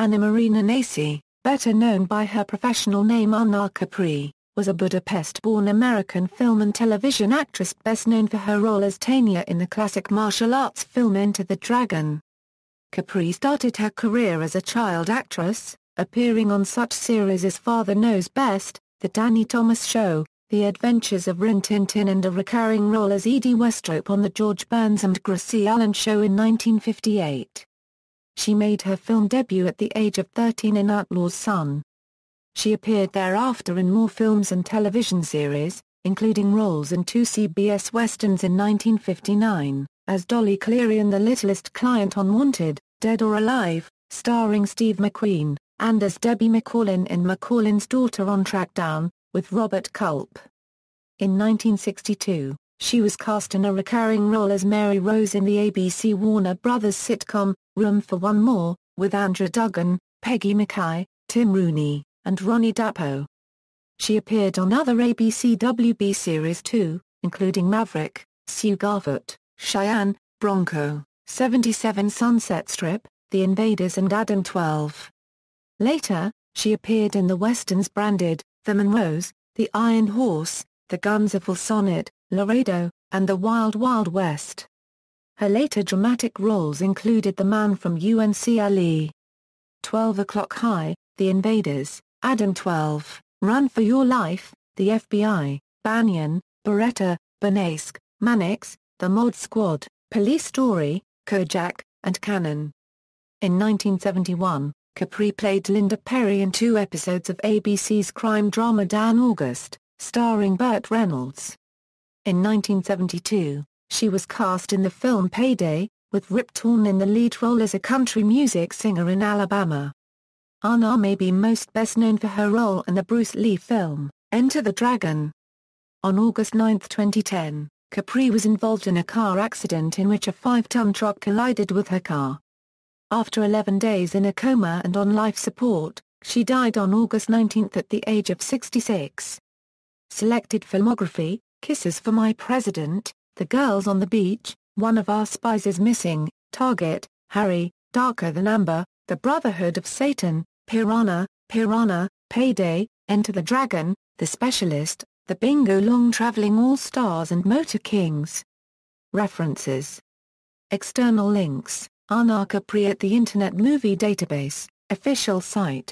Anna Marina Nasi, better known by her professional name Anna Capri, was a Budapest-born American film and television actress best known for her role as Tanya in the classic martial arts film Enter the Dragon. Capri started her career as a child actress, appearing on such series as Father Knows Best, The Danny Thomas Show, The Adventures of Rin Tin Tin and a recurring role as Edie Westrope on The George Burns and Gracie Allen Show in 1958. She made her film debut at the age of 13 in Outlaw's Son. She appeared thereafter in more films and television series, including roles in two CBS westerns in 1959, as Dolly Cleary in The Littlest Client on Wanted, Dead or Alive, starring Steve McQueen, and as Debbie McCaulin in McCaulin's Daughter on Track Down, with Robert Culp. In 1962, she was cast in a recurring role as Mary Rose in the ABC Warner Brothers sitcom, Room for One More, with Andra Duggan, Peggy Mackay, Tim Rooney, and Ronnie Dapo. She appeared on other ABC WB series too, including Maverick, Sue Garfoot, Cheyenne, Bronco, 77 Sunset Strip, The Invaders and Adam 12. Later, she appeared in the westerns branded, The Monroes, The Iron Horse, The Guns of Will Sonnet, Laredo, and The Wild Wild West. Her later dramatic roles included The Man from UNCLE, 12 O'Clock High, The Invaders, Adam 12, Run for Your Life, The FBI, Banyan, Beretta, Bernaysque, Mannix, The Mod Squad, Police Story, Kojak, and Cannon. In 1971, Capri played Linda Perry in two episodes of ABC's crime drama Dan August, starring Burt Reynolds. In 1972, she was cast in the film Payday, with Rip Torn in the lead role as a country music singer in Alabama. Anna may be most best known for her role in the Bruce Lee film, Enter the Dragon. On August 9, 2010, Capri was involved in a car accident in which a five-ton truck collided with her car. After 11 days in a coma and on life support, she died on August 19 at the age of 66. Selected filmography, Kisses for My President, the Girls on the Beach, One of Our Spies is Missing, Target, Harry, Darker Than Amber, The Brotherhood of Satan, Piranha, Piranha, Payday, Enter the Dragon, The Specialist, The Bingo Long Traveling All Stars and Motor Kings. References External links Anarcha at the Internet Movie Database, official site